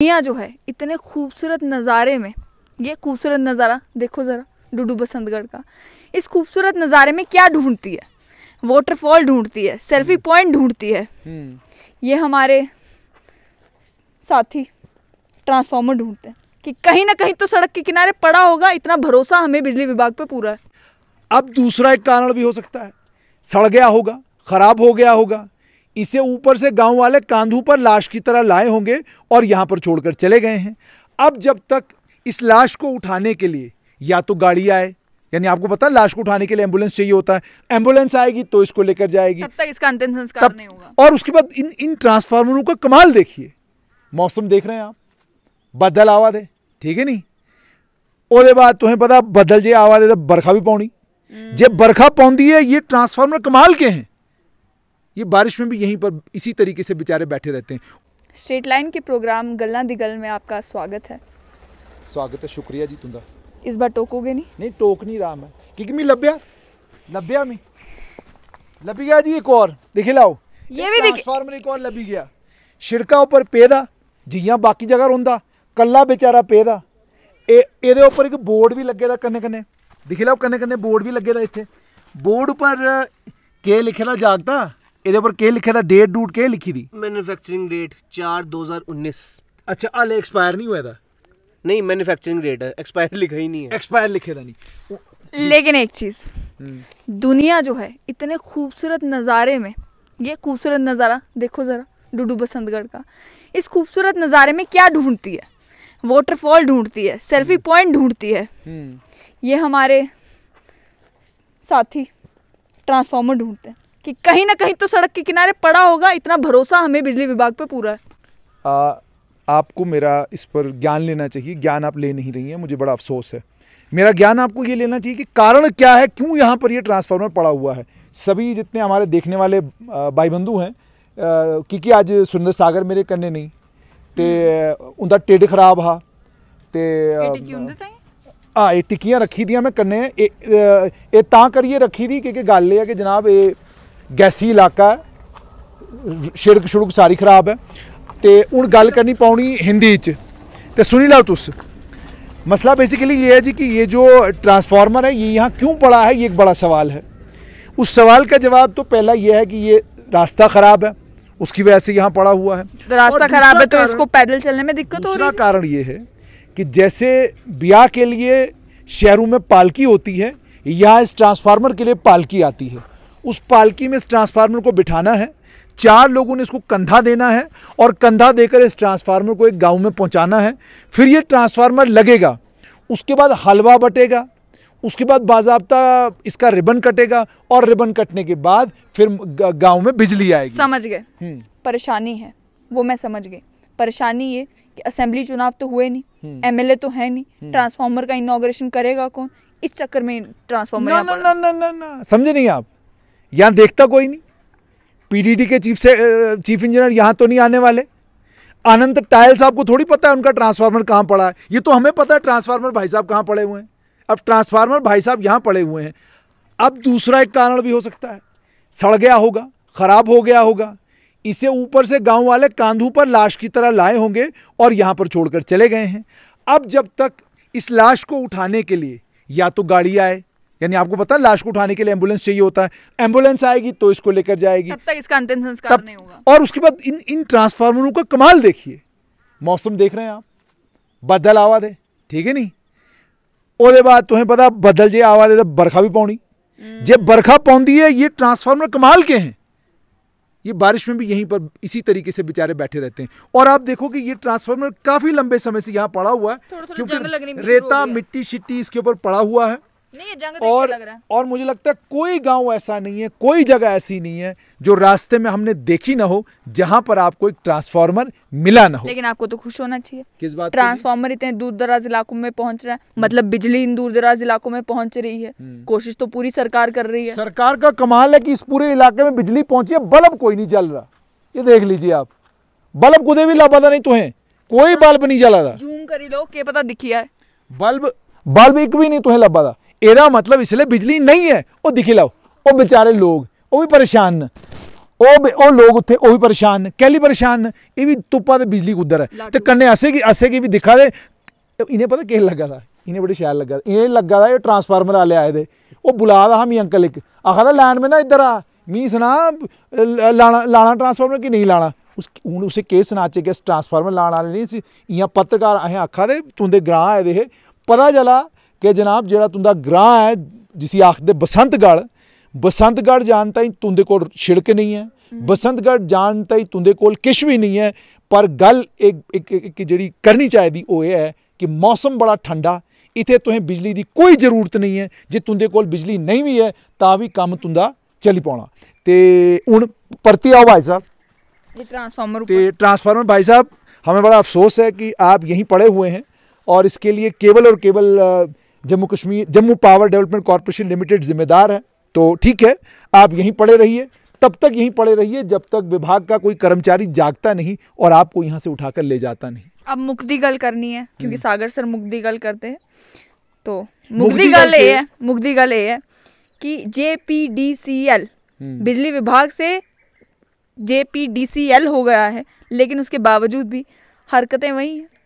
दुनिया जो है इतने खूबसूरत नज़ारे में ये खूबसूरत नज़ारा देखो ज़रा डूडू बसंतगढ़ का इस खूबसूरत नज़ारे में क्या ढूंढती है वाटरफॉल ढूंढती है सेल्फी हम्म। पॉइंट ढूंढती है हम्म। ये हमारे साथी ट्रांसफार्मर ढूंढते हैं कि कहीं ना कहीं तो सड़क के किनारे पड़ा होगा इतना भरोसा हमें बिजली विभाग पे पूरा है अब दूसरा एक कारण भी हो सकता है सड़ गया होगा ख़राब हो गया होगा इसे ऊपर से गांव वाले कांधों पर लाश की तरह लाए होंगे और यहां पर छोड़कर चले गए हैं अब जब तक इस लाश को उठाने के लिए या तो गाड़ी आए यानी आपको पता है लाश को उठाने के लिए एम्बुलेंस चाहिए होता है एम्बुलेंस आएगी तो इसको लेकर जाएगी तब तक इसका अंतिम संस्कार तब, नहीं होगा और उसके बाद इन इन ट्रांसफार्मरों का कमाल देखिए मौसम देख रहे हैं आप बदल आवा दे ठीक है नहीं और बाद तुम्हें तो पता बदल जे आवा दे तो बरखा भी पौनी हम्म। जब बरखा पौंदी है ये ट्रांसफार्मर कमाल के हैं ये बारिश में भी यहीं पर इसी तरीके से बेचारे बैठे रहते हैं स्ट्रेट लाइन के प्रोग्राम गल्ला दिगल में आपका स्वागत है स्वागत है शुक्रिया जी तुंदा इस बार टोकोगे नहीं नहीं टोक नहीं रहा मैं क्योंकि मैं लभ्या लभ्या मैं लभी गया जी एक और देखे लाओ ये भी ट्रांसफार्मर एक और लभी गया शिड़का ऊपर पेदा जियां बाकी जगह रोंदा कल्ला बेचारा पेदा ए एदे ऊपर एक बोर्ड भी लगे दा कने कने दिक्खी लाओ कने कने बोर्ड भी लगे दा इथे बोर्ड ऊपर के लिखे दा जागता ਇਹਦੇ ਉੱਪਰ ਕੇ ਲਿਖਿਆ ਦਾ ਡੇਟ ਡੂਟ ਕੇ ਲਿਖੀ ਦੀ ਮੈਨੂਫੈਕਚਰਿੰਗ ਡੇਟ 4 2019 ਅੱਛਾ ਹਾਲੇ ਐਕਸਪਾਇਰ ਨਹੀਂ ਹੋਇਆ ਦਾ नहीं मैन्युफैक्चरिंग रेट है एक्सपायर लिखा ही नहीं है एक्सपायर लिखे था नहीं लेकिन एक चीज हम्म। दुनिया जो है इतने खूबसूरत नज़ारे में ये खूबसूरत नज़ारा देखो ज़रा डुडू बसंतगढ़ का इस खूबसूरत नज़ारे में क्या ढूंढती है वाटरफॉल ढूंढती है सेल्फी हम्म। पॉइंट ढूंढती है हम्म। ये हमारे साथी ट्रांसफार्मर ढूंढते हैं कि कहीं ना कहीं तो सड़क के किनारे पड़ा होगा इतना भरोसा हमें बिजली विभाग पे पूरा है आ, आपको मेरा इस पर ज्ञान लेना चाहिए ज्ञान आप ले नहीं रही हैं मुझे बड़ा अफसोस है मेरा ज्ञान आपको ये लेना चाहिए कि कारण क्या है क्यों यहाँ पर ये ट्रांसफार्मर पड़ा हुआ है सभी जितने हमारे देखने वाले भाई बंधु हैं क्योंकि आज सुंदर सागर मेरे कन्ने नहीं तो उनका ਟਿੱਡ खराब ਹਾ ਤੇ ਆ ਇਹ ਟਿੱਕੀਆਂ ਰੱਖੀ ਦੀਆਂ ਮੈਂ ਕੰਨੇ ਇਹ ਤਾਂ ਕਰੀਏ ਰੱਖੀ ਦੀ ਕਿ ਕਿ कि ਇਹ ਆ ਕਿ ਜਨਾਬ गैसी इलाका ਸੜਕ शुड़क सारी खराब है तो हूँ गल करनी ਪਾਉਣੀ हिंदी तो सुनी लो तुस मसला बेसिकली ये है जी कि ये जो ट्रांसफार्मर है ये यहाँ क्यों पड़ा है ये एक बड़ा सवाल है उस सवाल का जवाब तो पहला ये है कि ये रास्ता ख़राब है उसकी वजह से यहाँ पड़ा हुआ है तो रास्ता ख़राब है तो इसको पैदल चलने में दिक्कत हो रही है कारण ये है कि जैसे ब्याह के लिए शहरों में पालकी होती है यहाँ इस ट्रांसफार्मर के लिए पालकी आती है उस पालकी में इस ट्रांसफार्मर को बिठाना है चार लोगों ने इसको कंधा देना है और कंधा देकर इस ट्रांसफार्मर को एक गांव में पहुंचाना है फिर ये ट्रांसफार्मर लगेगा उसके बाद हलवा बटेगा उसके बाद बाजाबता इसका रिबन कटेगा और रिबन कटने के बाद फिर गांव में बिजली आएगी समझ गए हम्म। परेशानी है वो मैं समझ गई परेशानी ये कि असेंबली चुनाव तो हुए नहीं हम्म। एमएलए तो है नहीं हम्म। ट्रांसफार्मर का इनोग्रेशन करेगा कौन इस चक्कर में ट्रांसफार्मर ना ना ना ना समझे नहीं आप यहाँ देखता कोई नहीं पीडीडी के चीफ से चीफ इंजीनियर यहाँ तो नहीं आने वाले अनंत टायल साहब को थोड़ी पता है उनका ट्रांसफार्मर कहाँ पड़ा है ये तो हमें पता है ट्रांसफार्मर भाई साहब कहाँ पड़े हुए हैं अब ट्रांसफार्मर भाई साहब यहाँ पड़े हुए हैं अब दूसरा एक कारण भी हो सकता है सड़ गया होगा ख़राब हो गया होगा इसे ऊपर से गांव वाले कांधों पर लाश की तरह लाए होंगे और यहाँ पर छोड़कर चले गए हैं अब जब तक इस लाश को उठाने के लिए या तो गाड़ी आए यानी आपको पता है लाश को उठाने के लिए एम्बुलेंस चाहिए होता है एम्बुलेंस आएगी तो इसको लेकर जाएगी तब तक इसका अंतिम संस्कार तब, नहीं होगा और उसके बाद इन इन ट्रांसफार्मरों का कमाल देखिए मौसम देख रहे हैं आप बदल आवा दे ठीक है नहीं और बाद तुम्हें तो पता बदल जे आवा दे तो बरखा भी पौनी हम्म। जब बरखा पौंदी है ये ट्रांसफार्मर कमाल के हैं ये बारिश में भी यहीं पर इसी तरीके से बेचारे बैठे रहते हैं और आप देखो कि ये ट्रांसफार्मर काफी लंबे समय से यहाँ पड़ा हुआ है क्योंकि रेता मिट्टी शिट्टी इसके ऊपर पड़ा हुआ है नहीं जंग और लग रहा है। और मुझे लगता है कोई गांव ऐसा नहीं है कोई जगह ऐसी नहीं है जो रास्ते में हमने देखी ना हो जहां पर आपको एक ट्रांसफार्मर मिला ना हो लेकिन आपको तो खुश होना चाहिए किस बात ट्रांसफार्मर इतने दूर दराज इलाकों में पहुंच रहा है मतलब बिजली इन दूर दराज इलाकों में पहुंच रही है हम्म। कोशिश तो पूरी सरकार कर रही है सरकार का कमाल है की इस पूरे इलाके में बिजली पहुंची है बल्ब कोई नहीं जल रहा ये देख लीजिए आप बल्ब कुदे भी लापता नहीं तो है कोई हाँ। बल्ब नहीं जला रहा जूम करी लो के पता दिखिया है बल्ब बल्ब एक भी नहीं तुम्हें है था ਇਹਦਾ ਮਤਲਬ ਇਸ ਲਈ ਬਿਜਲੀ ਨਹੀਂ ਹੈ ਉਹ ਦਿਖੀ ਲਾਓ ਉਹ ਵਿਚਾਰੇ ਲੋਕ ਉਹ ਵੀ ਪਰੇਸ਼ਾਨ ਨੇ ਉਹ ਉਹ ਲੋਕ ਉੱਥੇ ਉਹ ਵੀ ਪਰੇਸ਼ਾਨ ਨੇ ਕਹਿਲੀ ਪਰੇਸ਼ਾਨ ਨੇ ਇਹ ਵੀ ਤੁੱਪਾ ਤੇ ਬਿਜਲੀ ਕੁੱਦਰ ਹੈ ਤੇ ਕੰਨੇ ਅਸੇ ਕੀ ਅਸੇ ਕੀ ਵੀ ਦਿਖਾ ਦੇ ਇਹਨੇ ਪਤਾ ਕਿਹ ਲੱਗਾ ਦਾ ਇਹਨੇ ਬੜੇ ਸ਼ੈਲ ਲੱਗਾ ਇਹ ਲੱਗਾ ਦਾ ਇਹ ਟਰਾਂਸਫਾਰਮਰ ਵਾਲੇ ਆਏ ਦੇ ਉਹ ਬੁਲਾ ਦਾ ਹਮੀ ਅੰਕਲ ਇੱਕ ਆਖਦਾ ਲੈਂਡ ਮੈਂ ਨਾ ਇੱਧਰ ਆ मी सना लाना लाना ट्रांसफार्मर कि नहीं लाना उस हूँ उसे केह् सनाचे कि अस ट्रांसफार्मर लाने आह्ले नहीं इयां पत्रकार असें आखा दे तुंदे ग्रां आए दे हे पता चला ਕਿ ਜਨਾਬ ਜਿਹੜਾ ਤੁੰਦਾ ਗ੍ਰਾਂ ਹੈ ਜਿਸੀ ਆਖਦੇ ਬਸੰਤਗੜ ਬਸੰਤਗੜ ਜਾਣ ਤਾਈ ਤੁੰਦੇ ਕੋਲ ਛਿੜਕ ਨਹੀਂ ਹੈ ਬਸੰਤਗੜ ਜਾਣ ਤਾਈ ਤੁੰਦੇ ਕੋਲ ਕਿਛ ਵੀ ਨਹੀਂ ਹੈ ਪਰ ਗੱਲ ਇੱਕ ਇੱਕ ਜਿਹੜੀ ਕਰਨੀ ਚਾਹੀਦੀ ਉਹ ਇਹ ਹੈ ਕਿ ਮੌਸਮ ਬੜਾ ਠੰਡਾ ਇਥੇ ਤੁਸੀਂ ਬਿਜਲੀ ਦੀ ਕੋਈ ਜ਼ਰੂਰਤ ਨਹੀਂ ਹੈ ਜੇ ਤੁੰਦੇ ਕੋਲ ਬਿਜਲੀ ਨਹੀਂ ਵੀ ਹੈ ਤਾਂ ਵੀ ਕੰਮ ਤੁੰਦਾ ਚੱਲੀ ਪਾਉਣਾ ਤੇ ਹੁਣ परती आओ भाई साहब ये ट्रांसफार्मर तो ट्रांसफार्मर भाई साहब हमें बड़ा अफसोस है कि आप यहीं पड़े हुए हैं और इसके लिए केवल और केवल Jammu Kashmir Jammu power development corporation limited जिम्मेदार है तो ठीक है आप यहीं पड़े रहिए तब तक यहीं पड़े रहिए जब तक विभाग का कोई कर्मचारी जागता नहीं और आपको यहाँ से उठाकर ले जाता नहीं अब मुक्तिगल करनी है क्योंकि हम्म। सागर सर मुक्तिगल करते हैं तो मुक्तिगल ये है मुक्तिगल ये है कि एल हम्म। बिजली विभाग से जेपीडीसीएल हो गया है लेकिन उसके बावजूद भी हरकतें वही हैं